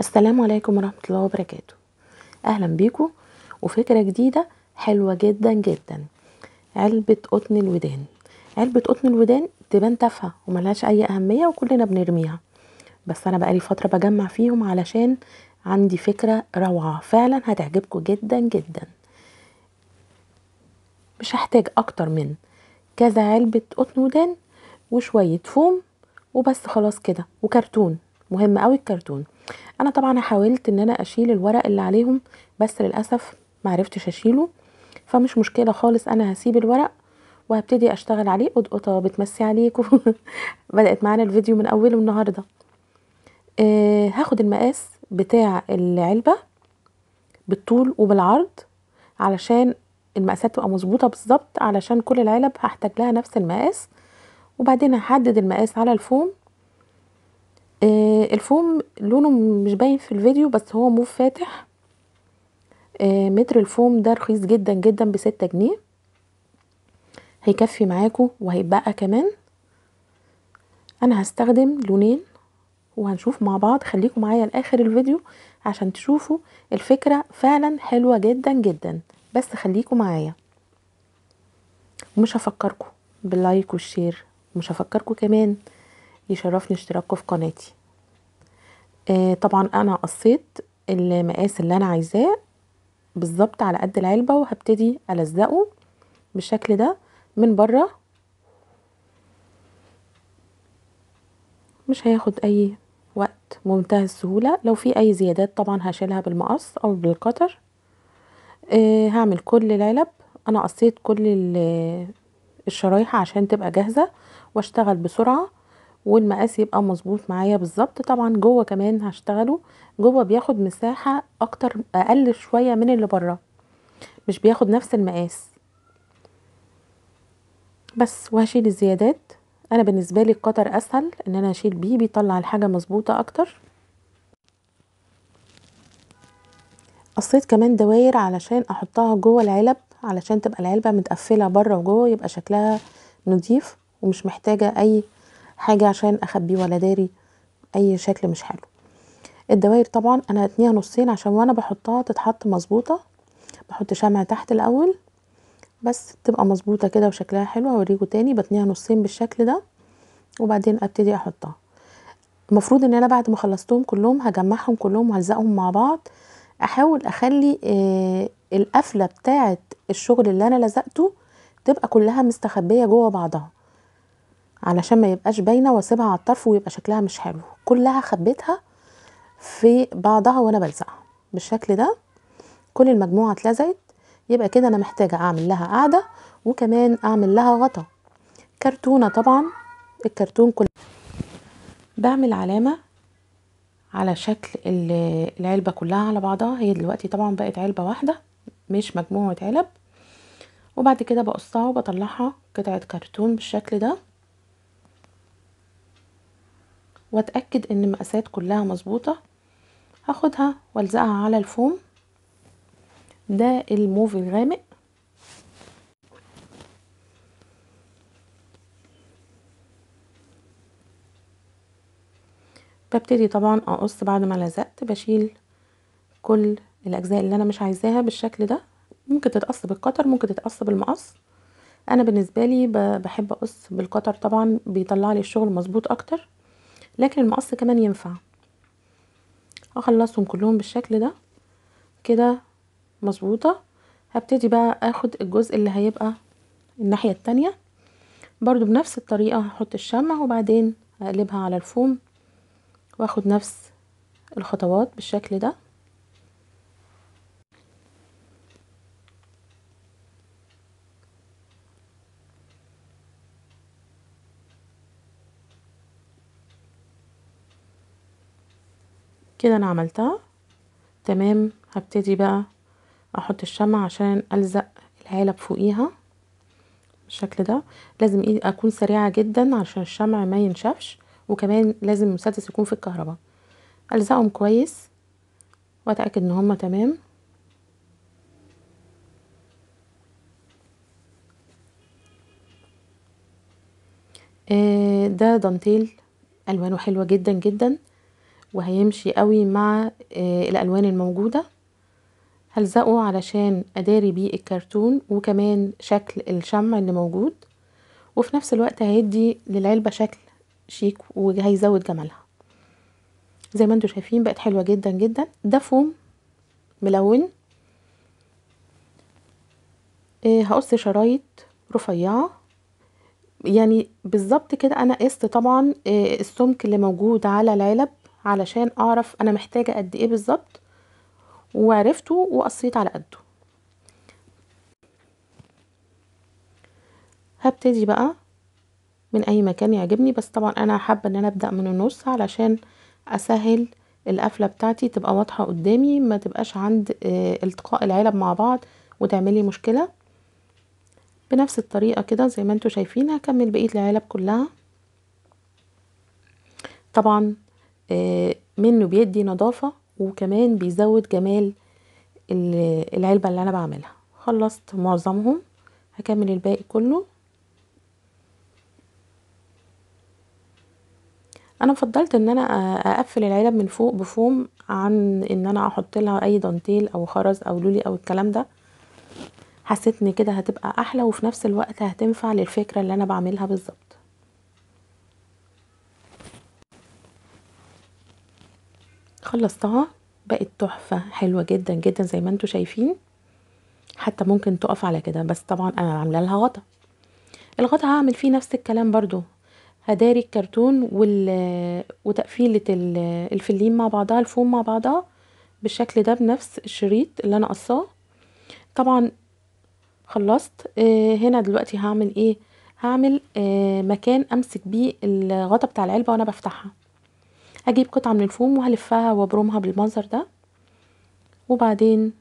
السلام عليكم ورحمة الله وبركاته أهلا بيكم وفكرة جديدة حلوة جدا جدا علبة قطن الودان علبة قطن الودان تبان تافهة وملهاش أي أهمية وكلنا بنرميها بس أنا بقالي فترة بجمع فيهم علشان عندي فكرة روعة فعلا هتعجبكم جدا جدا مش هحتاج أكتر من كذا علبة قطن ودان وشوية فوم وبس خلاص كده وكرتون مهم قوي الكرتون انا طبعا حاولت ان انا اشيل الورق اللي عليهم بس للاسف معرفتش اشيله فمش مشكله خالص انا هسيب الورق وهبتدي اشتغل عليه قطقطه بتمسي عليكم بدات معانا الفيديو من اوله النهارده آه هاخد المقاس بتاع العلبه بالطول وبالعرض علشان المقاسات تبقى مظبوطه بالظبط علشان كل العلب هحتاج لها نفس المقاس وبعدين هحدد المقاس على الفوم آه، الفوم لونه مش باين في الفيديو بس هو موف فاتح آه، متر الفوم ده رخيص جدا جدا بستة جنيه هيكفي معاكو وهيتبقى كمان انا هستخدم لونين وهنشوف مع بعض خليكم معايا لاخر الفيديو عشان تشوفوا الفكرة فعلا حلوة جدا جدا بس خليكم معايا ومش هفكركم باللايك والشير مش هفكركم كمان يشرفني اشتراكه في قناتي آه طبعا انا قصيت المقاس اللي انا عايزاه بالظبط على قد العلبه وهبتدي الزقه بالشكل ده من بره مش هياخد اي وقت بمنتهى السهوله لو في اي زيادات طبعا هشيلها بالمقص او بالقطر آه هعمل كل العلب انا قصيت كل الشرايح عشان تبقى جاهزه واشتغل بسرعه والمقاس يبقى مظبوط معايا بالظبط طبعا جوه كمان هشتغله جوه بياخد مساحة اكتر اقل شوية من اللي بره مش بياخد نفس المقاس بس وهشيل الزيادات انا بالنسبة لي القطر اسهل ان انا اشيل بيه بيطلع الحاجة مظبوطة اكتر قصيت كمان دواير علشان احطها جوه العلب علشان تبقى العلبة متقفلة بره وجوه يبقى شكلها نضيف ومش محتاجة اي حاجه عشان اخبيه ولا داري اي شكل مش حلو الدوائر طبعا انا هتنيها نصين عشان وانا بحطها تتحط مظبوطه بحط شمع تحت الاول بس تبقى مظبوطه كده وشكلها حلو هوريكوا تاني بتنيها نصين بالشكل ده وبعدين ابتدي احطها المفروض ان انا بعد ما خلصتهم كلهم هجمعهم كلهم وهلزقهم مع بعض احاول اخلي آه القفله بتاعه الشغل اللي انا لزقته تبقى كلها مستخبيه جوه بعضها علشان ما يبقاش باينه واسيبها على الطرف ويبقى شكلها مش حلو كلها خبيتها في بعضها وانا بلزقها بالشكل ده كل المجموعه اتلزقت يبقى كده انا محتاجه اعمل لها قاعده وكمان اعمل لها غطا كرتونه طبعا الكرتون كله بعمل علامه على شكل العلبه كلها على بعضها هي دلوقتي طبعا بقت علبه واحده مش مجموعه علب وبعد كده بقصها وبطلعها قطعه كرتون بالشكل ده واتأكد ان المقاسات كلها مظبوطة هاخدها والزقها على الفوم ده الموف الغامق ببتدي طبعا اقص بعد ما لزقت بشيل كل الاجزاء اللي انا مش عايزاها بالشكل ده ممكن تتقص بالقطر ممكن تتقص بالمقص انا بالنسبه لي بحب اقص بالقطر طبعا بيطلع لي الشغل مظبوط اكتر لكن المقص كمان ينفع اخلصهم آه، كلهم بالشكل ده كده مظبوطه هبتدي بقى اخد الجزء اللي هيبقى الناحيه التانية برضو بنفس الطريقه هحط الشمع وبعدين اقلبها على الفوم واخد نفس الخطوات بالشكل ده كده انا عملتها تمام هبتدي بقى احط الشمع عشان الزق العلب فوقيها بالشكل ده لازم اكون سريعه جدا عشان الشمع ما ينشفش وكمان لازم المسدس يكون في الكهرباء الزقهم كويس واتاكد ان هما تمام آه، ده دانتيل الوانه حلوه جدا جدا وهيمشي قوي مع آه، الالوان الموجودة هلزقه علشان اداري بيه الكرتون وكمان شكل الشمع اللي موجود وفي نفس الوقت هيدي للعلبة شكل شيك وهيزود جمالها زي ما انتوا شايفين بقت حلوة جدا جدا ده فوم ملون آه، هقص شرايط رفيعة يعني بالظبط كده انا قست طبعا آه، السمك اللي موجود على العلب علشان اعرف انا محتاجه قد ايه بالظبط وعرفته وقصيت على قده هبتدي بقى من اي مكان يعجبني بس طبعا انا حابه ان انا ابدا من النص علشان اسهل القفله بتاعتي تبقى واضحه قدامي ما تبقاش عند آه، التقاء العلب مع بعض وتعملي مشكله بنفس الطريقه كده زي ما انتوا شايفين هكمل بقيه العلب كلها طبعا آه، منه بيدي نظافة وكمان بيزود جمال العلبة اللي انا بعملها خلصت معظمهم هكمل الباقي كله انا فضلت ان انا اقفل العلب من فوق بفوم عن ان انا احط لها اي دانتيل او خرز او لولي او الكلام ده حسيت ان كده هتبقى احلى وفي نفس الوقت هتنفع للفكره اللي انا بعملها بالظبط خلصتها بقت تحفه حلوه جدا جدا زي ما انتم شايفين حتى ممكن تقف على كده بس طبعا انا عامله لها غطا الغطا هعمل فيه نفس الكلام برضو هداري الكرتون وال... وتقفيله الفلين مع بعضها الفوم مع بعضها بالشكل ده بنفس الشريط اللي انا قصاه طبعا خلصت آه هنا دلوقتي هعمل ايه هعمل آه مكان امسك بيه الغطا بتاع العلبه وانا بفتحها اجيب قطعة من الفوم وهلفها وابرمها بالمنظر ده وبعدين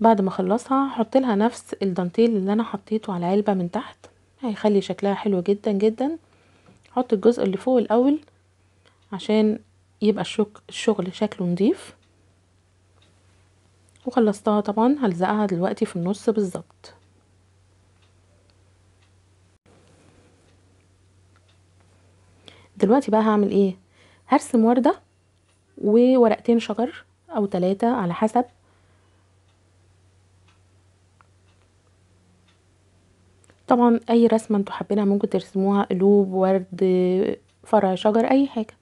بعد ما اخلصها هحط لها نفس الدانتيل اللي انا حطيته على العلبة من تحت هيخلي شكلها حلو جدا جدا احط الجزء اللي فوق الاول عشان يبقى الشغل شكله نضيف وخلصتها طبعا هلزقها دلوقتي في النص بالظبط دلوقتي بقى هعمل ايه هرسم وردة وورقتين شجر او تلاتة على حسب طبعا اي رسمة انتوا حابينها ممكن ترسموها قلوب ورد فرع شجر اي حاجة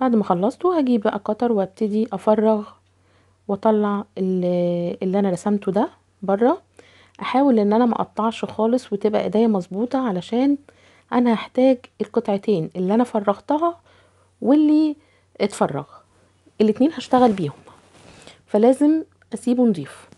بعد ما خلصته هجيب بقى قطر وابتدي افرغ واطلع اللي, اللي انا رسمته ده بره احاول ان انا ما اقطعش خالص وتبقى ايديا مظبوطه علشان انا هحتاج القطعتين اللي انا فرغتها واللي اتفرغ الاتنين هشتغل بيهم فلازم اسيبه نضيف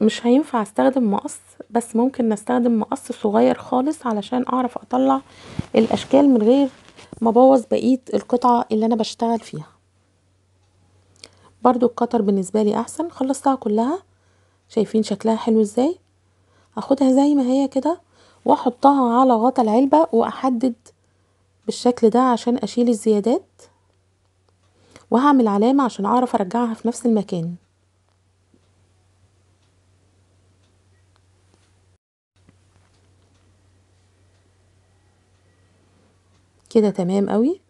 مش هينفع استخدم مقص بس ممكن نستخدم مقص صغير خالص علشان اعرف اطلع الاشكال من غير ما ابوظ بقيه القطعه اللي انا بشتغل فيها برضو القطر بالنسبة لي أحسن خلصتها كلها شايفين شكلها حلو ازاي هاخدها زي ما هي كده واحطها على غطا العلبة واحدد بالشكل ده عشان اشيل الزيادات وهعمل علامة عشان اعرف ارجعها في نفس المكان كده تمام قوي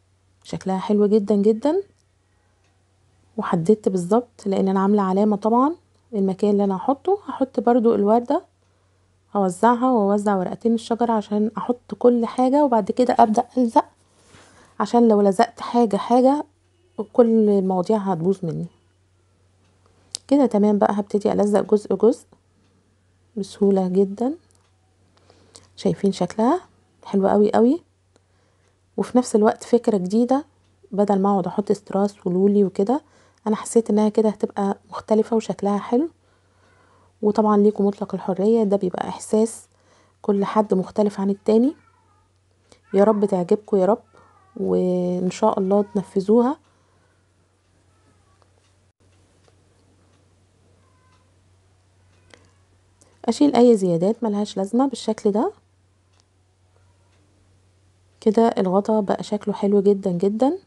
شكلها حلو جدا جدا وحددت بالظبط لان انا عامله علامه طبعا المكان اللي انا هحطه هحط برضو الورده اوزعها واوزع ورقتين الشجر عشان احط كل حاجه وبعد كده ابدا الزق عشان لو لزقت حاجه حاجه كل المواضيع هتبوظ مني كده تمام بقى هبتدي الزق جزء جزء بسهوله جدا شايفين شكلها حلوه قوي قوي وفي نفس الوقت فكره جديده بدل ما اقعد احط استراس ولولي وكده انا حسيت انها كده هتبقى مختلفة وشكلها حلو وطبعا ليكوا مطلق الحرية ده بيبقى احساس كل حد مختلف عن التاني يا رب تعجبكم يا رب وان شاء الله تنفذوها اشيل اي زيادات ملهاش لازمة بالشكل ده كده الغطا بقى شكله حلو جدا جدا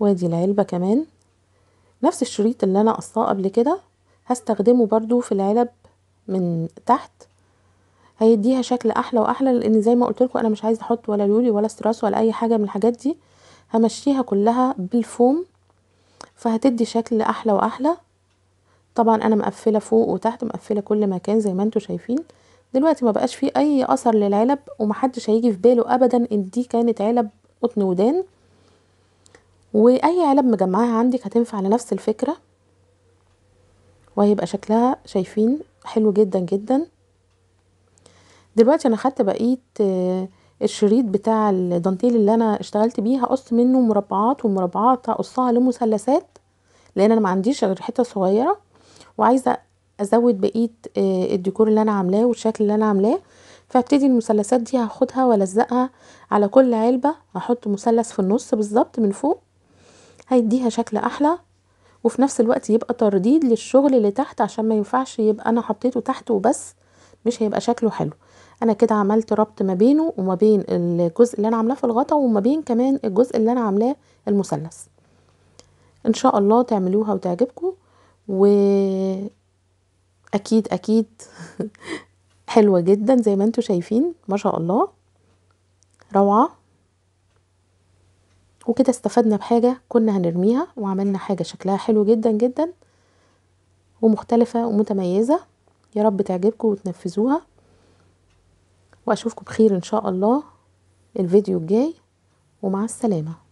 وادي العلبة كمان نفس الشريط اللي انا قصاه قبل كده هستخدمه برضو في العلب من تحت هيديها شكل احلى واحلى لان زي ما قلت لكم انا مش عايزه احط ولا لولي ولا استراس ولا اي حاجه من الحاجات دي همشيها كلها بالفوم فهتدي شكل احلى واحلى طبعا انا مقفله فوق وتحت مقفله كل مكان زي ما انتوا شايفين دلوقتي ما بقاش فيه اي اثر للعلب ومحدش هيجي في باله ابدا ان دي كانت علب قطن ودان واي علب مجمعاها عندك هتنفع لنفس الفكرة وهيبقى شكلها شايفين حلو جدا جدا دلوقتي انا خدت بقية آه، الشريط بتاع الدانتيل اللي انا اشتغلت بيه هقص منه مربعات والمربعات هقصها لمثلثات لان انا ما عنديش غير حته صغيره وعايزه ازود بقيه آه، الديكور اللي انا عاملاه والشكل اللي انا عاملاه فابتدي المثلثات دي هاخدها والزقها على كل علبه هحط مثلث في النص بالظبط من فوق هيديها شكل احلى وفي نفس الوقت يبقى ترديد للشغل اللي تحت عشان ما ينفعش يبقى انا حطيته تحت وبس مش هيبقى شكله حلو انا كده عملت ربط ما بينه وما بين الجزء اللي انا عاملاه في الغطا وما بين كمان الجزء اللي انا عاملاه المثلث ان شاء الله تعملوها وتعجبكم و اكيد اكيد حلوه جدا زي ما انتم شايفين ما شاء الله روعه وكده استفدنا بحاجة كنا هنرميها وعملنا حاجة شكلها حلو جدا جدا ومختلفة ومتميزة يا رب تعجبكم وتنفذوها واشوفكم بخير ان شاء الله الفيديو الجاي ومع السلامه